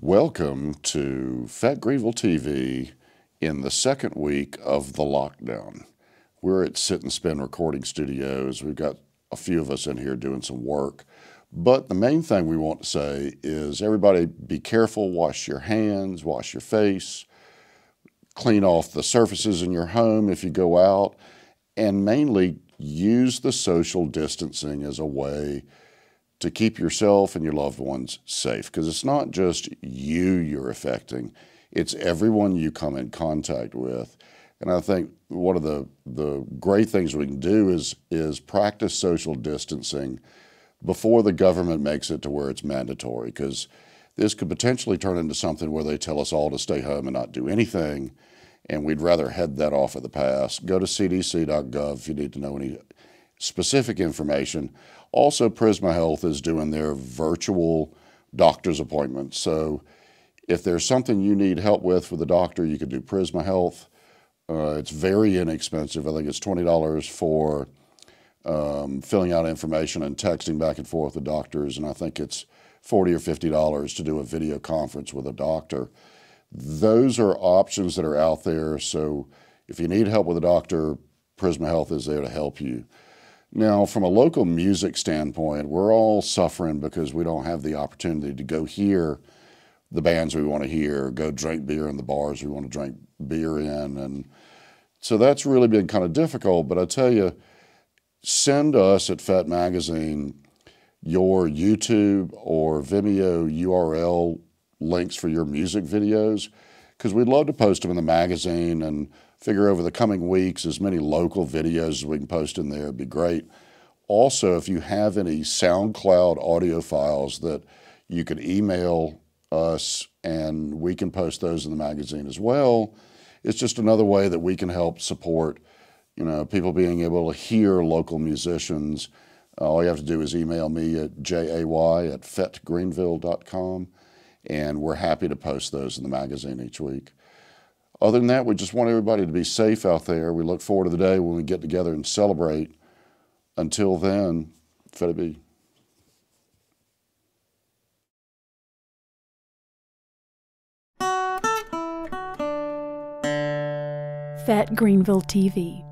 Welcome to Fat Grievel TV in the second week of the lockdown. We're at Sit and Spin Recording Studios. We've got a few of us in here doing some work. But the main thing we want to say is everybody be careful, wash your hands, wash your face, clean off the surfaces in your home if you go out, and mainly use the social distancing as a way to keep yourself and your loved ones safe because it's not just you you're affecting, it's everyone you come in contact with. And I think one of the, the great things we can do is, is practice social distancing before the government makes it to where it's mandatory because this could potentially turn into something where they tell us all to stay home and not do anything. And we'd rather head that off at the pass. Go to cdc.gov if you need to know any specific information. Also, Prisma Health is doing their virtual doctor's appointments. So, if there's something you need help with with a doctor, you can do Prisma Health. Uh, it's very inexpensive. I think it's $20 for um, filling out information and texting back and forth with doctors, and I think it's 40 or $50 to do a video conference with a doctor. Those are options that are out there. So, if you need help with a doctor, Prisma Health is there to help you. Now, from a local music standpoint, we're all suffering because we don't have the opportunity to go hear the bands we want to hear, go drink beer in the bars we want to drink beer in. And so that's really been kind of difficult. But I tell you, send us at Fat Magazine your YouTube or Vimeo URL links for your music videos because we'd love to post them in the magazine and figure over the coming weeks as many local videos as we can post in there would be great. Also, if you have any SoundCloud audio files that you could email us and we can post those in the magazine as well. It's just another way that we can help support, you know, people being able to hear local musicians. Uh, all you have to do is email me at jay at fetgreenville.com and we're happy to post those in the magazine each week. Other than that, we just want everybody to be safe out there. We look forward to the day when we get together and celebrate. Until then, Fed be. Fat Greenville TV.